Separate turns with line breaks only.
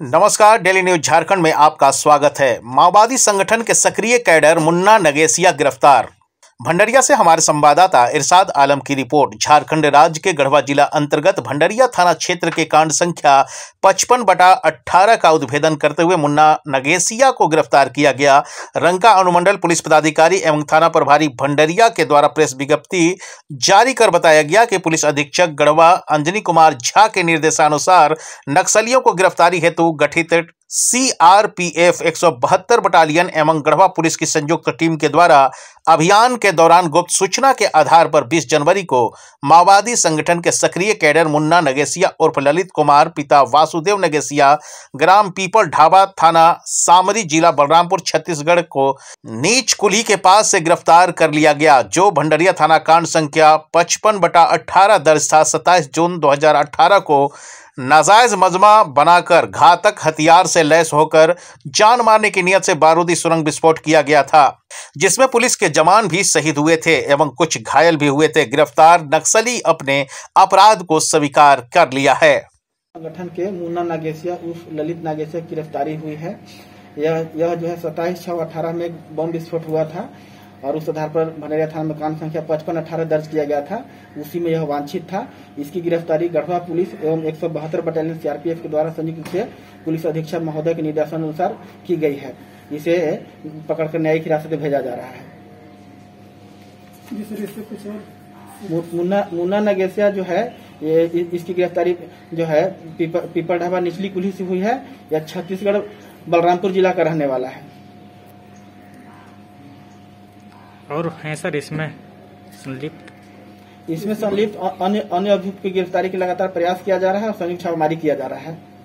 नमस्कार daily news Jharkhand में आपका स्वागत है माओवादी संगठन के सक्रिय कैडर मुन्ना नगेसिया गिरफ्तार भंडरिया से हमारे संवाददाता इरशाद आलम की रिपोर्ट झारखंड राज्य के गढ़वा जिला अंतर्गत भंडरिया थाना क्षेत्र के कांड संख्या पचपन बटा अट्ठारह का उद्भेदन करते हुए मुन्ना नगेसिया को गिरफ्तार किया गया रंका अनुमंडल पुलिस पदाधिकारी एवं थाना प्रभारी भंडरिया के द्वारा प्रेस विज्ञप्ति जारी कर बताया गया कि पुलिस अधीक्षक गढ़वा अंजनी कुमार झा के निर्देशानुसार नक्सलियों को गिरफ्तारी हेतु गठित सीआरपीएफ एक बटालियन एवं गढ़वा पुलिस की संयुक्त टीम के द्वारा अभियान के दौरान गुप्त सूचना के आधार पर 20 जनवरी को माओवादी संगठन के सक्रिय कैडर मुन्ना नगेसिया उर्फ ललित कुमार पिता वासुदेव नगेसिया ग्राम पीपल ढाबा थाना सामरी जिला बलरामपुर छत्तीसगढ़ को नीच कुली के पास से गिरफ्तार कर लिया गया जो भंडरिया थाना कांड संख्या पचपन बटा अठारह दर्ज था सत्ताईस जून दो को नाजायज मजमा बनाकर घातक हथियार से लैस होकर जान मारने की नियत से बारूदी सुरंग विस्फोट किया गया था जिसमें पुलिस के जवान भी शहीद हुए थे एवं कुछ घायल भी हुए थे गिरफ्तार नक्सली अपने अपराध को स्वीकार कर लिया है
संगठन के मुन्ना नागेशिया उर्फ ललित नागेशिया की गिरफ्तारी हुई है यह यह जो है सताइस छह अठारह में बम विस्फोट हुआ था और उस आधार पर भनेरिया थाना में कांड संख्या पचपन अठारह दर्ज किया गया था उसी में यह वांछित था इसकी गिरफ्तारी गढ़वा पुलिस एवं एक बटालियन सीआरपीएफ के द्वारा संयुक्त से पुलिस अधीक्षक महोदय के निर्देशन अनुसार की गई है इसे पकड़कर न्यायिक हिरासत में भेजा जा रहा है मुन्ना मुन्ना नगेसिया जो है ये इसकी गिरफ्तारी जो है पीपर ढाबा निचली कुल्ही से हुई है या छत्तीसगढ़ बलरामपुर जिला का रहने वाला है और है सर इसमें संलिप्त इसमें संलिप्त अन्य अन्य अभियुक्त की गिरफ्तारी के लगातार प्रयास किया जा रहा है और संयुक्त छापेमारी किया जा रहा है